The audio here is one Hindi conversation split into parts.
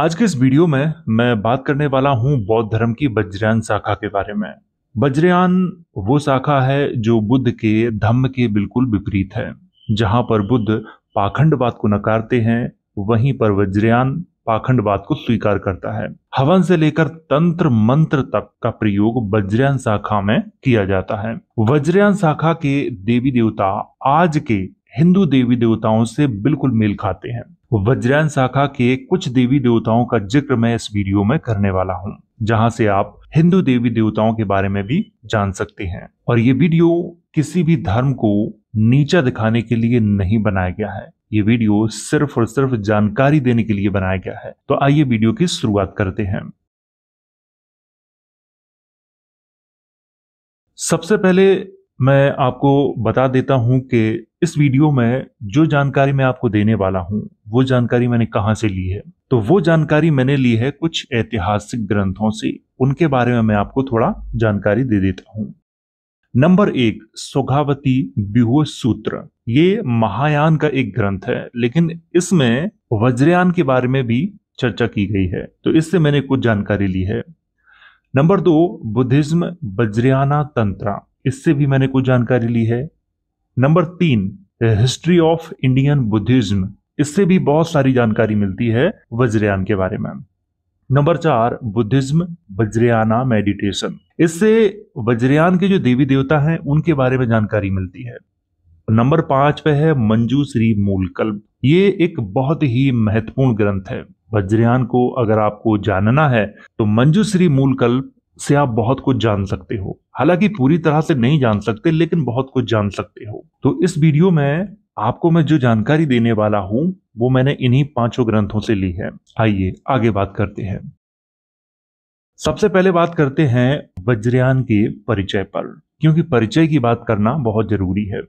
आज के इस वीडियो में मैं बात करने वाला हूं बौद्ध धर्म की वज्रयान शाखा के बारे में वज्रयान वो शाखा है जो बुद्ध के धम्म के बिल्कुल विपरीत है जहां पर बुद्ध पाखंडवाद को नकारते हैं वहीं पर वज्रयान पाखंडवाद को स्वीकार करता है हवन से लेकर तंत्र मंत्र तक का प्रयोग वज्रयान शाखा में किया जाता है वज्रयान शाखा के देवी देवता आज के हिंदू देवी देवताओं से बिल्कुल मेल खाते हैं वज्रैन शाखा के कुछ देवी देवताओं का जिक्र मैं इस वीडियो में करने वाला हूँ जहाँ से आप हिंदू देवी देवताओं के बारे में भी जान सकते हैं और ये वीडियो किसी भी धर्म को नीचा दिखाने के लिए नहीं बनाया गया है ये वीडियो सिर्फ और सिर्फ जानकारी देने के लिए बनाया गया है तो आइए वीडियो की शुरुआत करते हैं सबसे पहले मैं आपको बता देता हूं कि इस वीडियो में जो जानकारी मैं आपको देने वाला हूं वो जानकारी मैंने कहां से ली है तो वो जानकारी मैंने ली है कुछ ऐतिहासिक ग्रंथों से उनके बारे में मैं आपको थोड़ा जानकारी दे देता हूं नंबर एक सुखावती बिहु सूत्र ये महायान का एक ग्रंथ है लेकिन इसमें वज्रयान के बारे में भी चर्चा की गई है तो इससे मैंने कुछ जानकारी ली है नंबर दो बुद्धिज्म वज्रयाना तंत्रा इससे भी मैंने कुछ जानकारी ली है नंबर तीन हिस्ट्री ऑफ इंडियन बुद्धिज्म इससे भी बहुत सारी जानकारी मिलती है वज्रयान के बारे में नंबर चार बुद्धिज्म वज्रयाना मेडिटेशन इससे वज्रयान के जो देवी देवता हैं उनके बारे में जानकारी मिलती है नंबर पांच पे है मंजू श्री मूलकल्प ये एक बहुत ही महत्वपूर्ण ग्रंथ है वज्रयान को अगर आपको जानना है तो मंजू श्री मूलकल्प से आप बहुत कुछ जान सकते हो हालांकि पूरी तरह से नहीं जान सकते लेकिन बहुत कुछ जान सकते हो तो इस वीडियो में आपको मैं जो जानकारी देने वाला हूं वो मैंने इन्हीं पांचों ग्रंथों से ली है आइए आगे बात करते हैं सबसे पहले बात करते हैं वज्रयान के परिचय पर क्योंकि परिचय की बात करना बहुत जरूरी है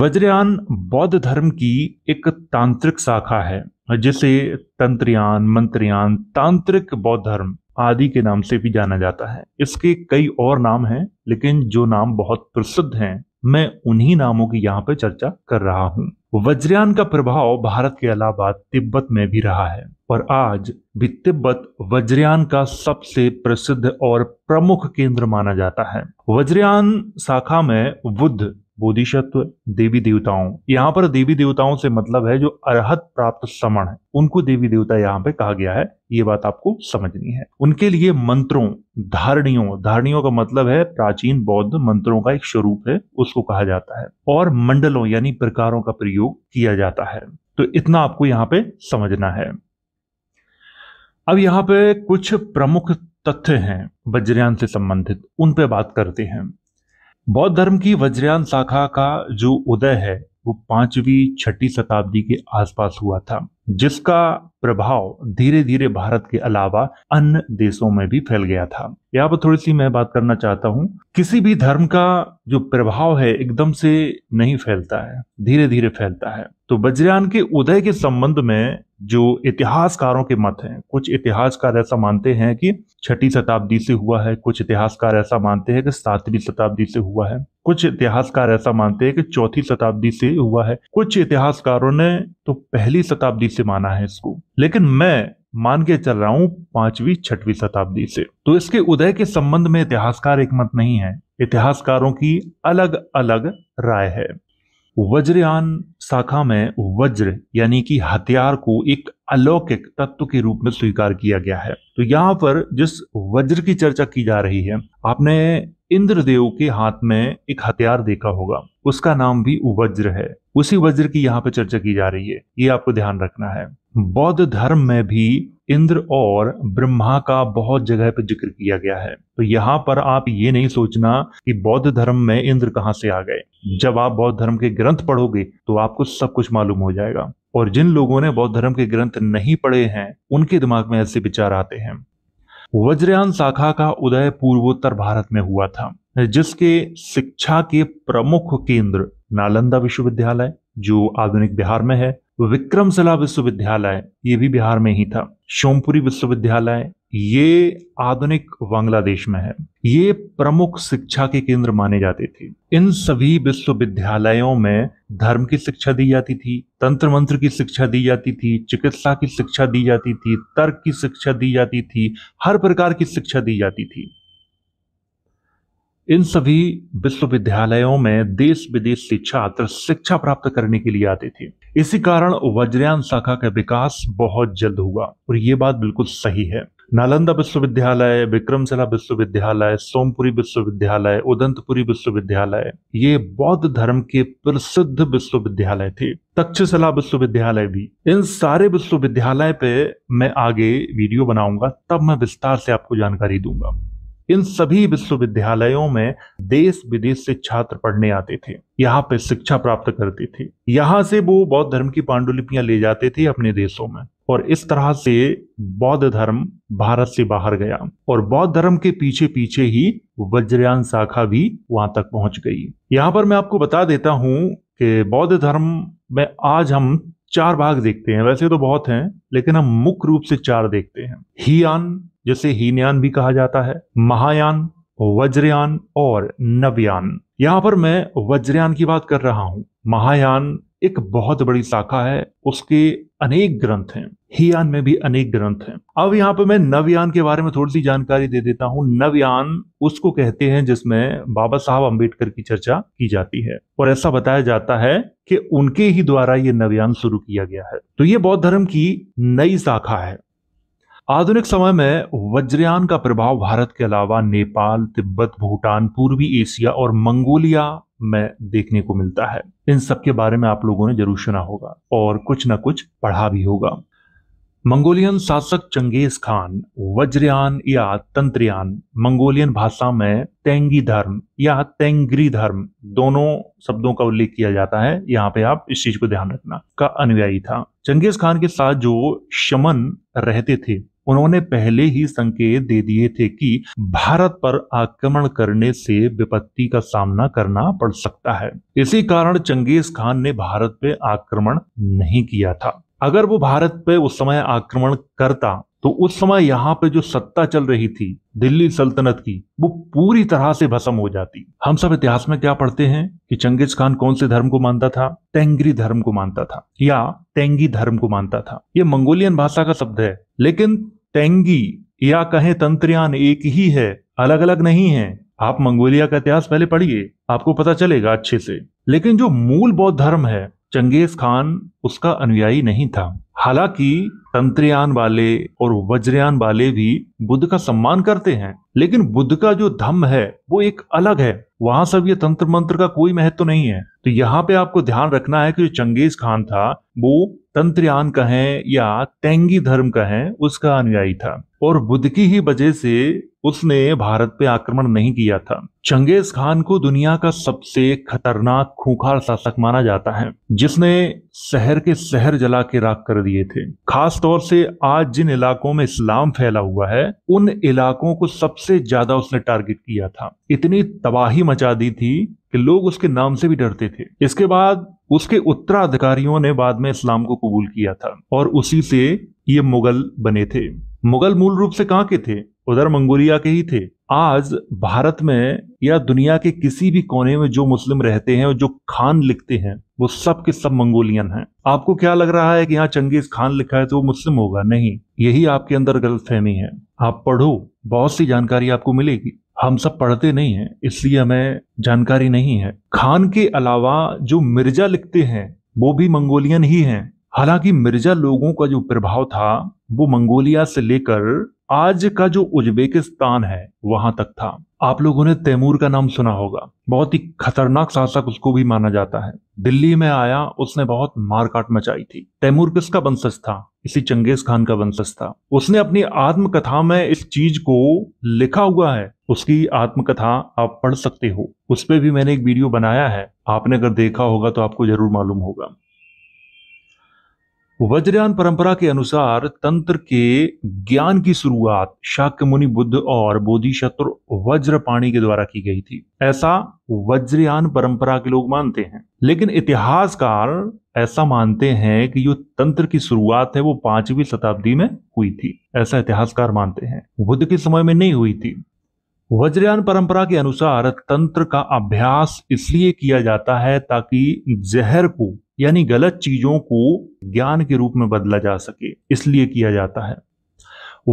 वज्रयान बौद्ध धर्म की एक तांत्रिक शाखा है जिसे तंत्रयान मंत्रयान तांत्रिक बौद्ध धर्म आदि के नाम से भी जाना जाता है इसके कई और नाम हैं लेकिन जो नाम बहुत प्रसिद्ध हैं मैं उन्हीं नामों की यहाँ पे चर्चा कर रहा हूँ वज्रयान का प्रभाव भारत के अलावा तिब्बत में भी रहा है और आज भी तिब्बत वज्रयान का सबसे प्रसिद्ध और प्रमुख केंद्र माना जाता है वज्रयान शाखा में बुद्ध बोधिशत्व देवी देवताओं यहाँ पर देवी देवताओं से मतलब है जो अरहत प्राप्त समण है उनको देवी देवता यहाँ पे कहा गया है ये बात आपको समझनी है उनके लिए मंत्रों धारणियों धारणियों का मतलब है प्राचीन बौद्ध मंत्रों का एक स्वरूप है उसको कहा जाता है और मंडलों यानी प्रकारों का प्रयोग किया जाता है तो इतना आपको यहाँ पे समझना है अब यहाँ पे कुछ प्रमुख तथ्य हैं वज्रयान से संबंधित उन पे बात करते हैं बौद्ध धर्म की वज्रयान शाखा का जो उदय है वो पांचवी छठी शताब्दी के आसपास हुआ था जिसका प्रभाव धीरे धीरे भारत के अलावा अन्य देशों में भी फैल गया था यहाँ पर थोड़ी सी मैं बात करना चाहता हूँ किसी भी धर्म का जो प्रभाव है एकदम से नहीं फैलता है धीरे धीरे फैलता है तो बज्रयान के उदय के संबंध में जो इतिहासकारों के मत हैं कुछ इतिहासकार ऐसा मानते हैं कि छठी शताब्दी से हुआ है कुछ इतिहासकार ऐसा मानते हैं कि सातवीं शताब्दी से हुआ है कुछ इतिहासकार ऐसा मानते हैं कि चौथी शताब्दी से हुआ है कुछ इतिहासकारों ने तो पहली शताब्दी से माना है इसको लेकिन मैं मान के चल रहा हूँ पांचवी छठवी शताब्दी से तो इसके उदय के संबंध में इतिहासकार एक मत नहीं है इतिहासकारों की अलग अलग राय है वज्रयान शाखा में वज्र यानी कि हथियार को एक अलौकिक तत्व के रूप में स्वीकार किया गया है तो यहाँ पर जिस वज्र की चर्चा की जा रही है आपने इंद्रदेव के हाथ में एक हथियार देखा होगा उसका नाम भी वज्र है उसी वज्र की यहाँ पर चर्चा की जा रही है ये आपको ध्यान रखना है बौद्ध धर्म में भी इंद्र और ब्रह्मा का बहुत जगह पर जिक्र किया गया है तो यहाँ पर आप ये नहीं सोचना कि बौद्ध धर्म में इंद्र कहाँ से आ गए जब आप बौद्ध धर्म के ग्रंथ पढ़ोगे तो आपको सब कुछ मालूम हो जाएगा और जिन लोगों ने बौद्ध धर्म के ग्रंथ नहीं पढ़े हैं उनके दिमाग में ऐसे विचार आते हैं वज्रयान शाखा का उदय पूर्वोत्तर भारत में हुआ था जिसके शिक्षा के प्रमुख केंद्र नालंदा विश्वविद्यालय जो आधुनिक बिहार में है विक्रमशिला विश्वविद्यालय ये भी बिहार में ही था शोमपुरी विश्वविद्यालय ये आधुनिक बांग्लादेश में है ये प्रमुख शिक्षा के केंद्र माने जाते थे इन सभी विश्वविद्यालयों में धर्म की शिक्षा दी जाती थी तंत्र मंत्र की शिक्षा दी जाती थी चिकित्सा की शिक्षा दी जाती थी तर्क की शिक्षा दी जाती थी हर प्रकार की शिक्षा दी जाती थी इन सभी विश्वविद्यालयों में देश विदेश से छात्र शिक्षा प्राप्त करने के लिए आते थे इसी कारण वज्रयान शाखा का विकास बहुत जल्द हुआ और ये बात बिल्कुल सही है नालंदा विश्वविद्यालय विक्रमशिला विश्वविद्यालय सोमपुरी विश्वविद्यालय उदंतपुरी विश्वविद्यालय ये बौद्ध धर्म के प्रसिद्ध विश्वविद्यालय थे तक्षशिला विश्वविद्यालय भी इन सारे विश्वविद्यालय पे मैं आगे वीडियो बनाऊंगा तब मैं विस्तार से आपको जानकारी दूंगा इन सभी विश्वविद्यालयों में देश विदेश से छात्र पढ़ने आते थे यहाँ पे शिक्षा प्राप्त करते थे यहाँ से वो बौद्ध धर्म की पांडुलिपियां ले जाते थे अपने देशों में और इस तरह से बौद्ध धर्म भारत से बाहर गया और बौद्ध धर्म के पीछे पीछे ही वज्रयान शाखा भी वहां तक पहुंच गई यहाँ पर मैं आपको बता देता हूं कि बौद्ध धर्म में आज हम चार भाग देखते हैं वैसे तो बहुत हैं लेकिन हम मुख्य रूप से चार देखते हैं हियान जिसे हीनयान भी कहा जाता है महायान वज्रयान और नवयान यहां पर मैं वज्रयान की बात कर रहा हूं महायान एक बहुत बड़ी शाखा है उसके अनेक ग्रंथ हैं हीयान में भी अनेक ग्रंथ हैं अब यहाँ पे मैं नवयान के बारे में थोड़ी सी जानकारी दे देता हूँ नवयान उसको कहते हैं जिसमें बाबा साहब अंबेडकर की चर्चा की जाती है और ऐसा बताया जाता है कि उनके ही द्वारा ये नवयान शुरू किया गया है तो ये बौद्ध धर्म की नई शाखा है आधुनिक समय में वज्रयान का प्रभाव भारत के अलावा नेपाल तिब्बत भूटान पूर्वी एशिया और मंगोलिया में देखने को मिलता है इन सब के बारे में आप लोगों ने जरूर सुना होगा और कुछ ना कुछ पढ़ा भी होगा मंगोलियन शासक चंगेज खान वज्रयान या तंत्रयान मंगोलियन भाषा में तेंगी धर्म या तेंगरी धर्म दोनों शब्दों का उल्लेख किया जाता है यहाँ पे आप इस चीज को ध्यान रखना का अनुयायी था चंगेज खान के साथ जो शमन रहते थे उन्होंने पहले ही संकेत दे दिए थे कि भारत पर आक्रमण करने से विपत्ति का सामना करना पड़ सकता है इसी कारण चंगेज खान ने भारत पे आक्रमण नहीं किया था अगर वो भारत पे उस समय आक्रमण करता तो उस समय यहाँ पे जो सत्ता चल रही थी दिल्ली सल्तनत की वो पूरी तरह से भस्म हो जाती हम सब इतिहास में क्या पढ़ते हैं कि चंगेज खान कौन से धर्म को मानता था तेंगरी धर्म को मानता था या तेंगी धर्म को मानता था ये मंगोलियन भाषा का शब्द है लेकिन टेंगी या कहें तंत्रयान एक ही है अलग अलग नहीं है आप मंगोलिया का इतिहास पहले पढ़िए आपको पता चलेगा अच्छे से लेकिन जो मूल बौद्ध धर्म है चंगेज खान उसका अनुयायी नहीं था हालांकि तंत्रयान वाले और वज्रयान वाले भी बुद्ध का सम्मान करते हैं लेकिन बुद्ध का जो धम्म है वो एक अलग है वहां सब ये तंत्र मंत्र का कोई महत्व तो नहीं है तो यहाँ पे आपको ध्यान रखना है कि जो चंगेज खान था वो तंत्रयान का है या तेंगी धर्म का है उसका अनुयायी था और बुद्ध की ही वजह से उसने भारत पे आक्रमण नहीं किया था चंगेज खान को दुनिया का सबसे खतरनाक खूंखार शासक माना जाता है जिसने शहर के शहर जला के राख कर दिए थे खास तौर से आज जिन इलाकों में इस्लाम फैला हुआ है उन इलाकों को सबसे ज़्यादा उसने टारगेट किया था इतनी तबाही मचा दी थी कि लोग उसके नाम से भी डरते थे इसके बाद उसके उत्तराधिकारियों ने बाद में इस्लाम को कबूल किया था और उसी से ये मुगल बने थे मुगल मूल रूप से कहाँ के थे उधर मंगोलिया के ही थे आज भारत में या दुनिया के किसी भी कोने में जो मुस्लिम रहते हैं और जो खान लिखते हैं वो सब के सब मंगोलियन हैं आपको क्या लग रहा है कि यहाँ चंगेज खान लिखा है तो वो मुस्लिम होगा नहीं यही आपके अंदर गलतफहमी है आप पढ़ो बहुत सी जानकारी आपको मिलेगी हम सब पढ़ते नहीं हैं इसलिए हमें जानकारी नहीं है खान के अलावा जो मिर्जा लिखते हैं वो भी मंगोलियन ही हैं हालांकि मिर्जा लोगों का जो प्रभाव था वो मंगोलिया से लेकर आज का जो उज्बेकिस्तान है वहां तक था आप लोगों ने तैमूर का नाम सुना होगा बहुत ही खतरनाक शासक उसको भी माना जाता है दिल्ली में आया उसने बहुत मारकाट मचाई थी तैमूर किसका वंशज था इसी चंगेज खान का वंशज था उसने अपनी आत्मकथा में इस चीज को लिखा हुआ है उसकी आत्मकथा आप पढ़ सकते हो उस पर भी मैंने एक वीडियो बनाया है आपने अगर देखा होगा तो आपको जरूर मालूम होगा वज्रयान परंपरा के अनुसार तंत्र के ज्ञान की शुरुआत शाक्य मुनि बुद्ध और बोधि शत्रु वज्रपाणी के द्वारा की गई थी ऐसा वज्रयान परंपरा के लोग मानते हैं लेकिन इतिहासकार ऐसा मानते हैं कि जो तंत्र की शुरुआत है वो पांचवी शताब्दी में हुई थी ऐसा इतिहासकार मानते हैं बुद्ध के समय में नहीं हुई थी वज्रयान परंपरा के अनुसार तंत्र का अभ्यास इसलिए किया जाता है ताकि जहर को यानी गलत चीजों को ज्ञान के रूप में बदला जा सके इसलिए किया जाता है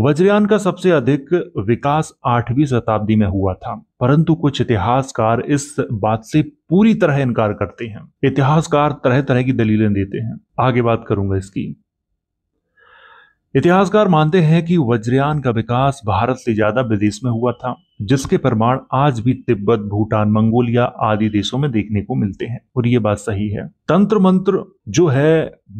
वज्रयान का सबसे अधिक विकास आठवीं शताब्दी में हुआ था परंतु कुछ इतिहासकार इस बात से पूरी तरह इनकार करते हैं इतिहासकार तरह तरह की दलीलें देते हैं आगे बात करूंगा इसकी इतिहासकार मानते हैं कि वज्रयान का विकास भारत से ज्यादा विदेश में हुआ था जिसके प्रमाण आज भी तिब्बत भूटान मंगोलिया आदि देशों में देखने को मिलते हैं और ये बात सही है तंत्र मंत्र जो है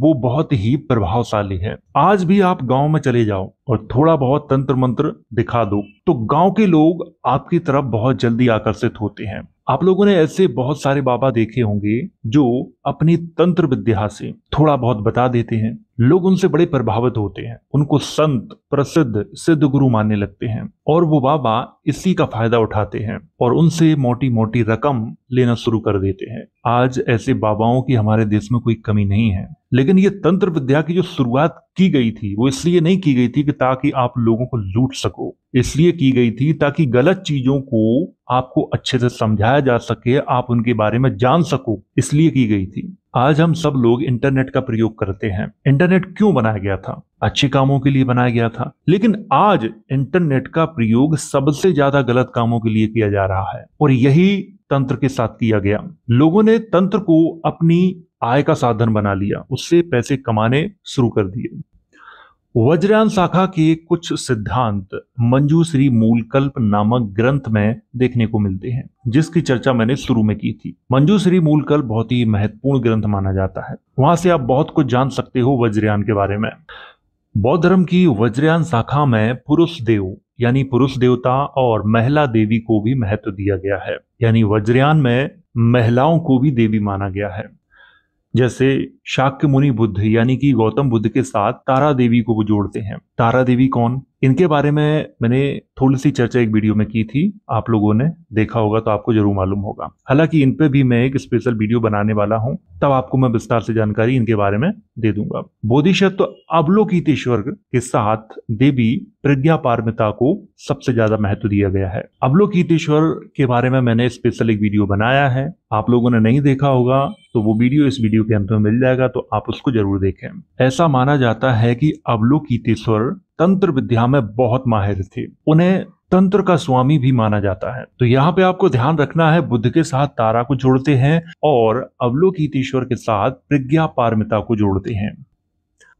वो बहुत ही प्रभावशाली है आज भी आप गांव में चले जाओ और थोड़ा बहुत तंत्र मंत्र दिखा दो तो गांव के लोग आपकी तरफ बहुत जल्दी आकर्षित होते हैं आप लोगों ने ऐसे बहुत सारे बाबा देखे होंगे जो अपनी तंत्र विद्या से थोड़ा बहुत बता देते हैं लोग उनसे बड़े प्रभावित होते हैं उनको संत प्रसिद्ध सिद्ध गुरु मानने लगते हैं और वो बाबा इसी का फायदा उठाते हैं और उनसे मोटी मोटी रकम लेना शुरू कर देते हैं आज ऐसे बाबाओं की हमारे देश में कोई कमी नहीं है लेकिन ये तंत्र विद्या की जो शुरुआत की गई थी वो इसलिए नहीं की गई थी कि ताकि आप लोगों को लूट सको इसलिए की गई थी ताकि गलत चीजों को आपको अच्छे से समझाया जा सके आप उनके बारे में जान सको इसलिए की गई थी आज हम सब लोग इंटरनेट का प्रयोग करते हैं इंटरनेट क्यों बनाया गया था अच्छे कामों के लिए बनाया गया था लेकिन आज इंटरनेट का प्रयोग सबसे ज्यादा गलत कामों के लिए किया जा रहा है और यही तंत्र के साथ किया गया लोगों ने तंत्र को अपनी आय का साधन बना लिया उससे पैसे कमाने शुरू कर दिए वज्रयान शाखा के कुछ सिद्धांत मंजू श्री मूलकल्प नामक ग्रंथ में देखने को मिलते हैं जिसकी चर्चा मैंने शुरू में की थी मंजू श्री मूलकल्प बहुत ही महत्वपूर्ण ग्रंथ माना जाता है वहां से आप बहुत कुछ जान सकते हो वज्रयान के बारे में बौद्ध धर्म की वज्रयान शाखा में पुरुष देव यानी पुरुष देवता और महिला देवी को भी महत्व दिया गया है यानी वज्रयान में महिलाओं को भी देवी माना गया है जैसे शाक्य मुनि बुद्ध यानी कि गौतम बुद्ध के साथ तारा देवी को जोड़ते हैं तारा देवी कौन इनके बारे में मैंने थोड़ी सी चर्चा एक वीडियो में की थी आप लोगों ने देखा होगा तो आपको जरूर मालूम होगा हालांकि इन पे भी मैं एक स्पेशल वीडियो बनाने वाला हूं तब आपको मैं विस्तार से जानकारी इनके बारे में दे दूंगा बोधिशत्व अवलोकितेश्वर के साथ देवी प्रज्ञा पारमिता को सबसे ज्यादा महत्व दिया गया है अवलोकितेश्वर के बारे में मैंने स्पेशल एक वीडियो बनाया है आप लोगों ने नहीं देखा होगा तो वो वीडियो इस वीडियो के अंत में मिल जाएगा तो आप उसको जरूर देखें ऐसा माना जाता है कि अवलोकितेश्वर तंत्र विद्या में बहुत माहिर थी उन्हें तंत्र का स्वामी भी माना जाता है तो यहाँ पे आपको ध्यान रखना है बुद्ध के साथ तारा को जोड़ते हैं और अवलोकितेश्वर के साथ प्रज्ञा पारमिता को जोड़ते हैं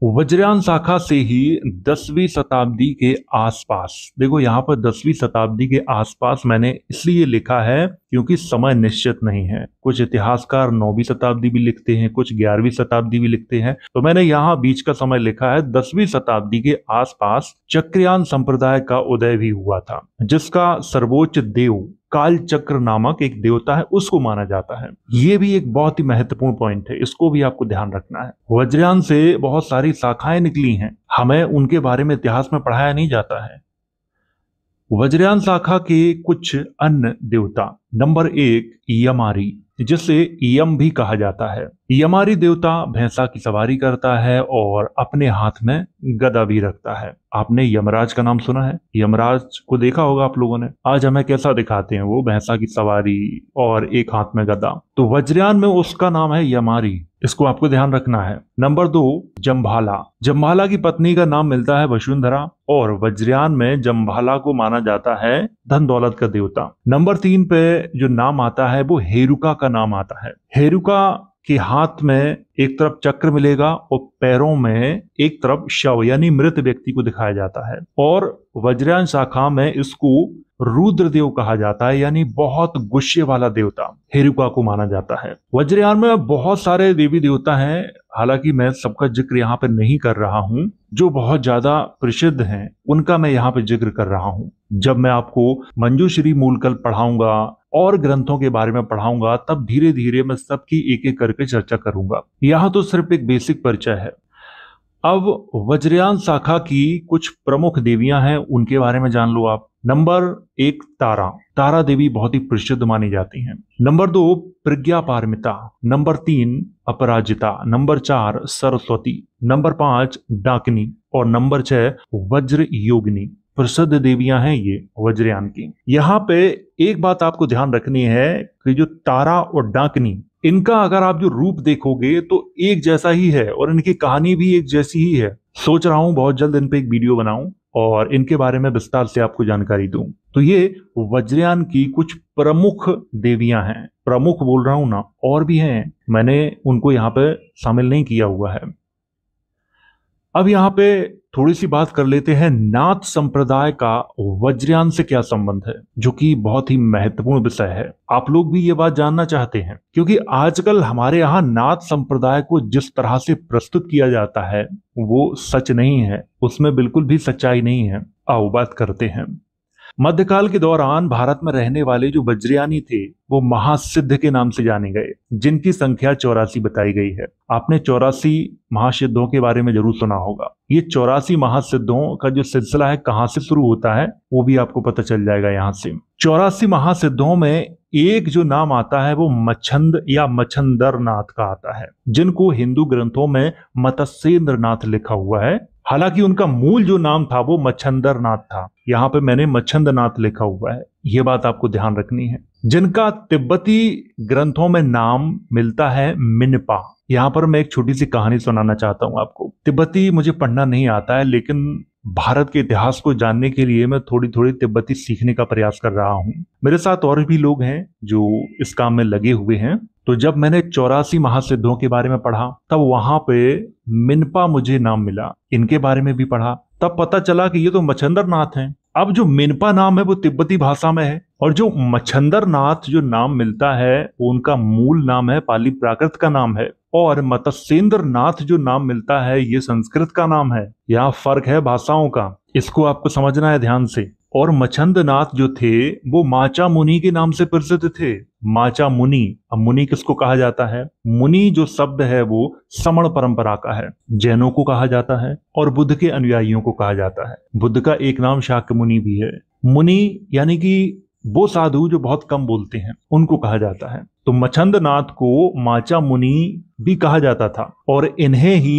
वज्रयान शाखा से ही दसवीं शताब्दी के आसपास देखो यहाँ पर दसवीं शताब्दी के आसपास मैंने इसलिए लिखा है क्योंकि समय निश्चित नहीं है कुछ इतिहासकार नौवीं शताब्दी भी लिखते हैं कुछ ग्यारहवीं शताब्दी भी लिखते हैं तो मैंने यहाँ बीच का समय लिखा है दसवीं शताब्दी के आसपास चक्रयान संप्रदाय का उदय भी हुआ था जिसका सर्वोच्च देव कालचक्र नामक एक देवता है उसको माना जाता है ये भी एक बहुत ही महत्वपूर्ण पॉइंट है इसको भी आपको ध्यान रखना है वज्रयान से बहुत सारी शाखाएं निकली हैं हमें उनके बारे में इतिहास में पढ़ाया नहीं जाता है वज्रयान शाखा के कुछ अन्य देवता नंबर एक यमारी जिसे यम भी कहा जाता है यमारी देवता भैंसा की सवारी करता है और अपने हाथ में गदा भी रखता है आपने यमराज का नाम सुना है यमराज को देखा होगा आप लोगों ने आज हमें कैसा दिखाते हैं वो भैंसा की सवारी और एक हाथ में गदा तो वज्रयान में उसका नाम है यमारी इसको आपको ध्यान रखना है नंबर दो जम्भाला जम्भाला की पत्नी का नाम मिलता है वसुंधरा और वज्रयान में जम्भाला को माना जाता है धन दौलत का देवता नंबर तीन पे जो नाम आता है वो हेरुका का नाम आता है हेरुका कि हाथ में एक तरफ चक्र मिलेगा और पैरों में एक तरफ शव यानी मृत व्यक्ति को दिखाया जाता है और वज्रयान शाखा में इसको रुद्रदेव कहा जाता है यानी बहुत गुस्से वाला देवता हेरुका को माना जाता है वज्रयान में बहुत सारे देवी देवता हैं हालांकि मैं सबका जिक्र यहाँ पर नहीं कर रहा हूँ जो बहुत ज्यादा प्रसिद्ध हैं उनका मैं यहाँ पे जिक्र कर रहा हूँ जब मैं आपको मंजूश्री मूलकल पढ़ाऊंगा और ग्रंथों के बारे में पढ़ाऊंगा तब धीरे धीरे मैं सबकी एक एक करके चर्चा करूंगा यहां तो सिर्फ एक बेसिक परिचय है अब वज्रयान शाखा की कुछ प्रमुख देवियां हैं उनके बारे में जान लो आप नंबर एक तारा तारा देवी बहुत ही प्रसिद्ध मानी जाती हैं नंबर दो प्रज्ञा पारमिता नंबर तीन अपराजिता नंबर चार सरस्वती नंबर पांच डाकनी और नंबर छह वज्र योगिनी प्रसिद्ध देवियां हैं ये वज्रयान की यहाँ पे एक बात आपको ध्यान रखनी है कि जो तारा और डाकनी इनका अगर आप जो रूप देखोगे तो एक जैसा ही है और इनकी कहानी भी एक जैसी ही है सोच रहा हूं बहुत जल्द इन पे एक वीडियो बनाऊं और इनके बारे में विस्तार से आपको जानकारी दूं तो ये वज्रयान की कुछ प्रमुख देवियां हैं प्रमुख बोल रहा हूं ना और भी हैं मैंने उनको यहाँ पे शामिल नहीं किया हुआ है अब यहाँ पे थोड़ी सी बात कर लेते हैं नाथ संप्रदाय का वज्रयान से क्या संबंध है जो कि बहुत ही महत्वपूर्ण विषय है आप लोग भी ये बात जानना चाहते हैं क्योंकि आजकल हमारे यहाँ नाथ संप्रदाय को जिस तरह से प्रस्तुत किया जाता है वो सच नहीं है उसमें बिल्कुल भी सच्चाई नहीं है आओ बात करते हैं मध्यकाल के दौरान भारत में रहने वाले जो बज्रयानी थे वो महासिद्ध के नाम से जाने गए जिनकी संख्या चौरासी बताई गई है आपने चौरासी महासिद्धों के बारे में जरूर सुना होगा ये चौरासी महासिद्धों का जो सिलसिला है कहाँ से शुरू होता है वो भी आपको पता चल जाएगा यहाँ से चौरासी महासिद्धों में एक जो नाम आता है वो मच्छंद या मच्छंदर नाथ का आता है जिनको हिंदू ग्रंथों में मत्स्येंद्र नाथ लिखा हुआ है हालांकि उनका मूल जो नाम था वो मच्छंदर नाथ था यहाँ पे मैंने मच्छंद नाथ लिखा हुआ है ये बात आपको ध्यान रखनी है जिनका तिब्बती ग्रंथों में नाम मिलता है मिनपा यहाँ पर मैं एक छोटी सी कहानी सुनाना चाहता हूँ आपको तिब्बती मुझे पढ़ना नहीं आता है लेकिन भारत के इतिहास को जानने के लिए मैं थोड़ी थोड़ी तिब्बती सीखने का प्रयास कर रहा हूँ मेरे साथ और भी लोग हैं जो इस काम में लगे हुए हैं तो जब मैंने चौरासी महासिद्धों के बारे में पढ़ा तब वहां पे मिनपा मुझे नाम मिला इनके बारे में भी पढ़ा तब पता चला कि ये तो मच्छंदर नाथ है अब जो मिनपा नाम है वो तिब्बती भाषा में है और जो मच्छंदर नाथ जो नाम मिलता है उनका मूल नाम है पाली प्राकृत का नाम है और मत्स्येंद्र नाथ जो नाम मिलता है ये संस्कृत का नाम है यहाँ फर्क है भाषाओं का इसको आपको समझना है ध्यान से और मच्छंदनाथ जो थे वो माचा मुनि के नाम से प्रसिद्ध थे माचा मुनि अब मुनि किसको कहा जाता है मुनि जो शब्द है वो समण परंपरा का है जैनों को कहा जाता है और बुद्ध के अनुयायियों को कहा जाता है बुद्ध का एक नाम शाक्य मुनि भी है मुनि यानी कि वो साधु जो बहुत कम बोलते हैं उनको कहा जाता है तो मच्छंदनाथ को माचा मुनि भी कहा जाता था और इन्हें ही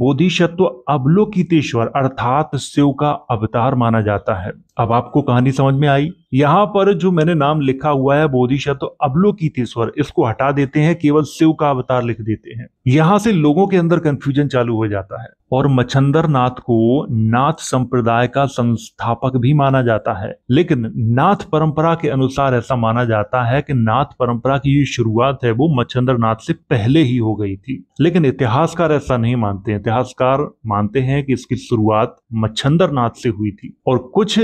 बोधिशत्व अवलोकितेश्वर अर्थात शिव का अवतार माना जाता है अब आपको कहानी समझ में आई यहाँ पर जो मैंने नाम लिखा हुआ है बोधिशत्व अवलोकितेश्वर इसको हटा देते हैं केवल शिव का अवतार लिख देते हैं यहाँ से लोगों के अंदर कंफ्यूजन चालू हो जाता है और मच्छंदर नाथ को नाथ संप्रदाय का संस्थापक भी माना जाता है लेकिन नाथ परंपरा के अनुसार ऐसा माना जाता है कि नाथ परंपरा की जो शुरुआत है वो मच्छंदर नाथ से पहले ही हो गई थी लेकिन इतिहासकार ऐसा नहीं मानते इतिहासकार मानते हैं कि इसकी शुरुआत मच्छंदर नाथ से हुई थी और कुछ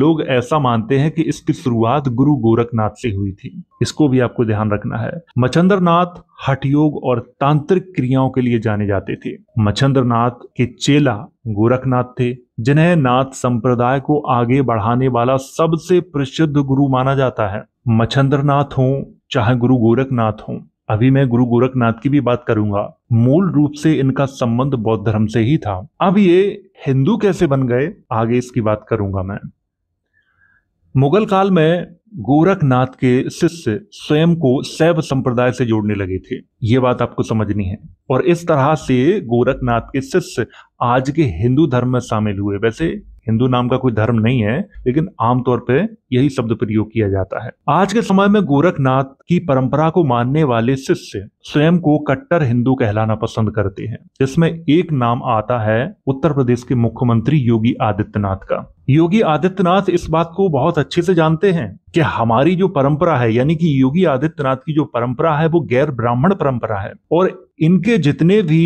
लोग ऐसा मानते हैं कि इसकी शुरुआत गुरु गोरखनाथ से हुई थी इसको भी आपको ध्यान रखना है मच्छंद्रनाथ हठयोग और तांत्रिक क्रियाओं के लिए जाने जाते थे मच्छंद्रनाथ के चेला गोरखनाथ थे जिन्हें नाथ संप्रदाय को आगे बढ़ाने वाला सबसे प्रसिद्ध गुरु माना जाता है मच्छंद्रनाथ हो चाहे गुरु गोरखनाथ हों अभी मैं गुरु गोरखनाथ की भी बात करूंगा मूल रूप से इनका संबंध बौद्ध धर्म से ही था अब ये हिंदू कैसे बन गए आगे इसकी बात करूंगा मैं मुगल काल में गोरखनाथ के शिष्य स्वयं को शैव संप्रदाय से जोड़ने लगे थे ये बात आपको समझनी है और इस तरह से गोरखनाथ के शिष्य आज के हिंदू धर्म में शामिल हुए वैसे हिंदू नाम का कोई धर्म नहीं है लेकिन आमतौर पर यही शब्द प्रयोग किया जाता है आज के समय में गोरखनाथ की परंपरा को मानने वाले शिष्य स्वयं को कट्टर हिंदू कहलाना पसंद करते हैं जिसमें एक नाम आता है उत्तर प्रदेश के मुख्यमंत्री योगी आदित्यनाथ का योगी आदित्यनाथ इस बात को बहुत अच्छे से जानते हैं कि हमारी जो परंपरा है यानी कि योगी आदित्यनाथ की जो परंपरा है वो गैर ब्राह्मण परंपरा है और इनके जितने भी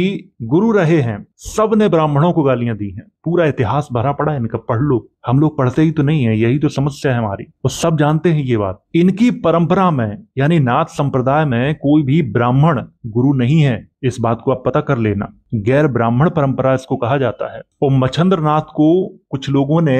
गुरु रहे हैं सब ने ब्राह्मणों को गालियां दी हैं पूरा इतिहास भरा पड़ा है इनका पढ़ लो हम लोग पढ़ते ही तो नहीं है यही तो समस्या है हमारी और तो सब जानते हैं ये बात इनकी परंपरा में यानी नाथ संप्रदाय में कोई भी ब्राह्मण गुरु नहीं है इस बात को आप पता कर लेना गैर ब्राह्मण परंपरा इसको कहा जाता है और तो मच्छंद्र नाथ को कुछ लोगों ने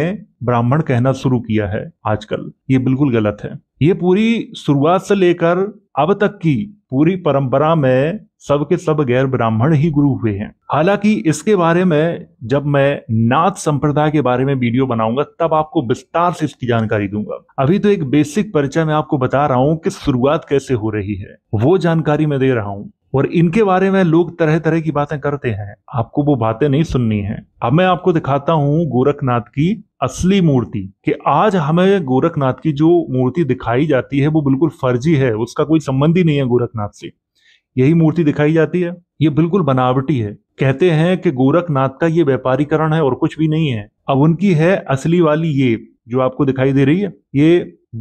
ब्राह्मण कहना शुरू किया है आजकल ये बिल्कुल गलत है ये पूरी शुरुआत से लेकर अब तक की पूरी परंपरा में सब के सब गैर ब्राह्मण ही गुरु हुए हैं हालांकि इसके बारे में जब मैं नाथ संप्रदाय के बारे में वीडियो बनाऊंगा तब आपको विस्तार से इसकी जानकारी दूंगा अभी तो एक बेसिक परिचय में आपको बता रहा हूँ कि शुरुआत कैसे हो रही है वो जानकारी मैं दे रहा हूँ और इनके बारे में लोग तरह तरह की बातें करते हैं आपको वो बातें नहीं सुननी है अब मैं आपको दिखाता हूँ गोरखनाथ की असली मूर्ति कि आज हमें गोरखनाथ की जो मूर्ति दिखाई जाती है वो बिल्कुल फर्जी है उसका कोई संबंध ही नहीं है गोरखनाथ से यही मूर्ति दिखाई जाती है ये बिल्कुल बनावटी है कहते हैं कि गोरखनाथ का ये व्यापारीकरण है और कुछ भी नहीं है अब उनकी है असली वाली ये जो आपको दिखाई दे रही है ये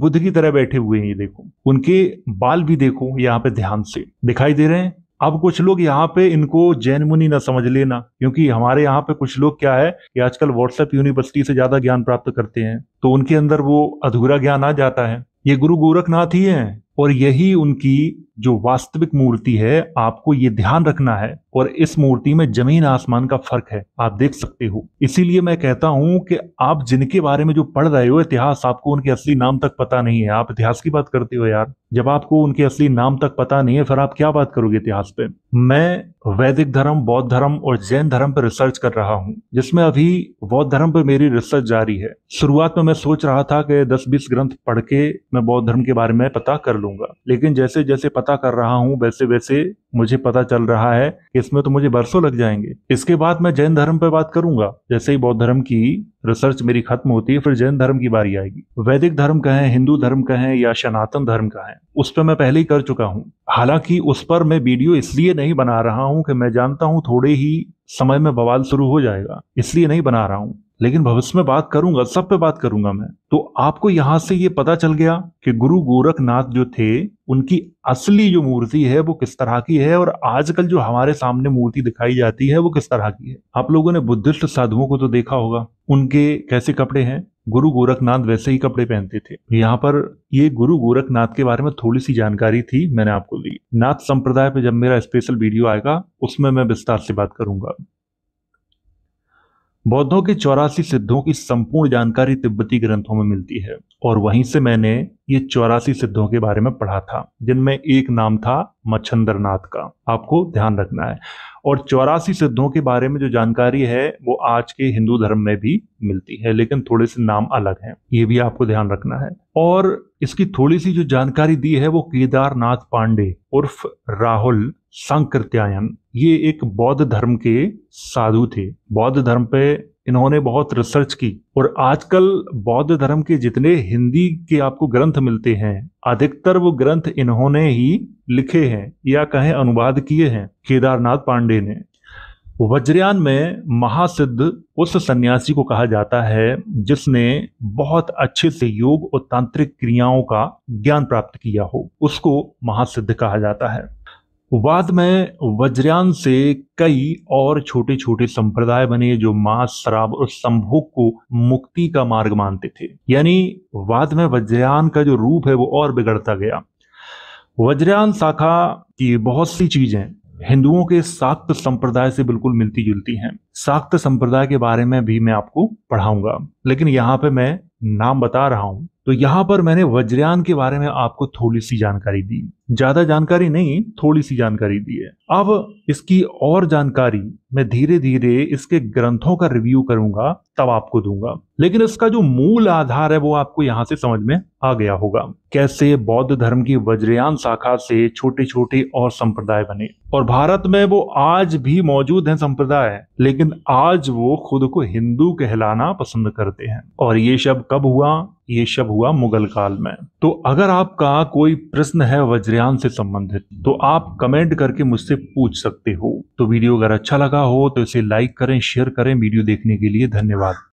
बुद्ध की तरह बैठे हुए हैं ये देखो उनके बाल भी देखो यहाँ पे ध्यान से दिखाई दे रहे हैं अब कुछ लोग यहाँ पे इनको जैन मुनि ना समझ लेना क्योंकि हमारे यहाँ पे कुछ लोग क्या है कि आजकल व्हाट्सएप यूनिवर्सिटी से ज्यादा ज्ञान प्राप्त करते हैं तो उनके अंदर वो अधूरा ज्ञान आ जाता है ये गुरु गोरखनाथ ही हैं और यही उनकी जो वास्तविक मूर्ति है आपको ये ध्यान रखना है और इस मूर्ति में जमीन आसमान का फर्क है आप देख सकते हो इसीलिए मैं कहता हूं कि आप जिनके बारे में जो पढ़ रहे हो इतिहास आपको उनके असली नाम तक पता नहीं है आप इतिहास की बात करते हो यार जब आपको उनके असली नाम तक पता नहीं है फिर आप क्या बात करोगे इतिहास पे मैं वैदिक धर्म बौद्ध धर्म और जैन धर्म पर रिसर्च कर रहा हूँ जिसमें अभी बौद्ध धर्म पर मेरी रिसर्च जारी है शुरुआत में मैं सोच रहा था कि दस बीस ग्रंथ पढ़ के मैं बौद्ध धर्म के बारे में पता कर लूंगा लेकिन जैसे जैसे पता कर रहा हूँ वैसे वैसे मुझे पता चल रहा है कि इसमें तो मुझे बरसों लग जाएंगे इसके बाद मैं जैन धर्म पर बात करूंगा जैसे ही बौद्ध धर्म की रिसर्च मेरी खत्म होती है फिर जैन धर्म की बारी आएगी वैदिक धर्म कहें हिंदू धर्म कहें या सनातन धर्म कहें उस पर मैं पहले ही कर चुका हूँ हालांकि उस पर मैं वीडियो इसलिए नहीं बना रहा हूँ कि मैं जानता हूँ थोड़े ही समय में बवाल शुरू हो जाएगा इसलिए नहीं बना रहा हूँ लेकिन भविष्य में बात करूंगा सब पे बात करूंगा मैं तो आपको यहां से ये पता चल गया कि गुरु गोरखनाथ जो थे उनकी असली जो मूर्ति है वो किस तरह की है और आजकल जो हमारे सामने मूर्ति दिखाई जाती है वो किस तरह की है आप लोगों ने बुद्धिस्ट साधुओं को तो देखा होगा उनके कैसे कपड़े हैं गुरु गोरखनाथ वैसे ही कपड़े पहनते थे यहाँ पर ये गुरु गोरखनाथ के बारे में थोड़ी सी जानकारी थी मैंने आपको दी नाथ संप्रदाय पे जब मेरा स्पेशल वीडियो आएगा उसमें मैं विस्तार से बात करूंगा बौद्धों के चौरासी सिद्धों की संपूर्ण जानकारी तिब्बती ग्रंथों में मिलती है और वहीं से मैंने ये चौरासी सिद्धों के बारे में पढ़ा था जिनमें एक नाम था मच्छंदरनाथ का आपको ध्यान रखना है और चौरासी सिद्धों के बारे में जो जानकारी है वो आज के हिंदू धर्म में भी मिलती है लेकिन थोड़े से नाम अलग हैं ये भी आपको ध्यान रखना है और इसकी थोड़ी सी जो जानकारी दी है वो केदारनाथ पांडे उर्फ राहुल संकृत्यायन ये एक बौद्ध धर्म के साधु थे बौद्ध धर्म पे इन्होंने बहुत रिसर्च की और आजकल बौद्ध धर्म के जितने हिंदी के आपको ग्रंथ मिलते हैं अधिकतर वो ग्रंथ इन्होंने ही लिखे हैं या कहें अनुवाद किए हैं केदारनाथ पांडे ने वज्रयान में महासिद्ध उस सन्यासी को कहा जाता है जिसने बहुत अच्छे से योग और तांत्रिक क्रियाओं का ज्ञान प्राप्त किया हो उसको महासिद्ध कहा जाता है बाद में वज्रयान से कई और छोटे छोटे संप्रदाय बने जो मांस शराब और संभोग को मुक्ति का मार्ग मानते थे यानी बाद में वज्रयान का जो रूप है वो और बिगड़ता गया वज्रयान शाखा की बहुत सी चीजें हिंदुओं के साक्त संप्रदाय से बिल्कुल मिलती जुलती हैं साक्त संप्रदाय के बारे में भी मैं आपको पढ़ाऊंगा लेकिन यहाँ पे मैं नाम बता रहा हूं तो यहाँ पर मैंने वज्रयान के बारे में आपको थोड़ी सी जानकारी दी ज्यादा जानकारी नहीं थोड़ी सी जानकारी दी है अब इसकी और जानकारी मैं धीरे धीरे इसके ग्रंथों का रिव्यू करूंगा तब आपको दूंगा लेकिन इसका जो मूल आधार है वो आपको यहाँ से समझ में आ गया होगा कैसे बौद्ध धर्म की वज्रयान शाखा से छोटे छोटे और संप्रदाय बने और भारत में वो आज भी मौजूद हैं संप्रदाय लेकिन आज वो खुद को हिंदू कहलाना पसंद करते हैं और ये शब्द कब हुआ ये शब्द हुआ मुगल काल में तो अगर आपका कोई प्रश्न है वज्र मिस्रियान से संबंधित तो आप कमेंट करके मुझसे पूछ सकते हो तो वीडियो अगर अच्छा लगा हो तो इसे लाइक करें शेयर करें वीडियो देखने के लिए धन्यवाद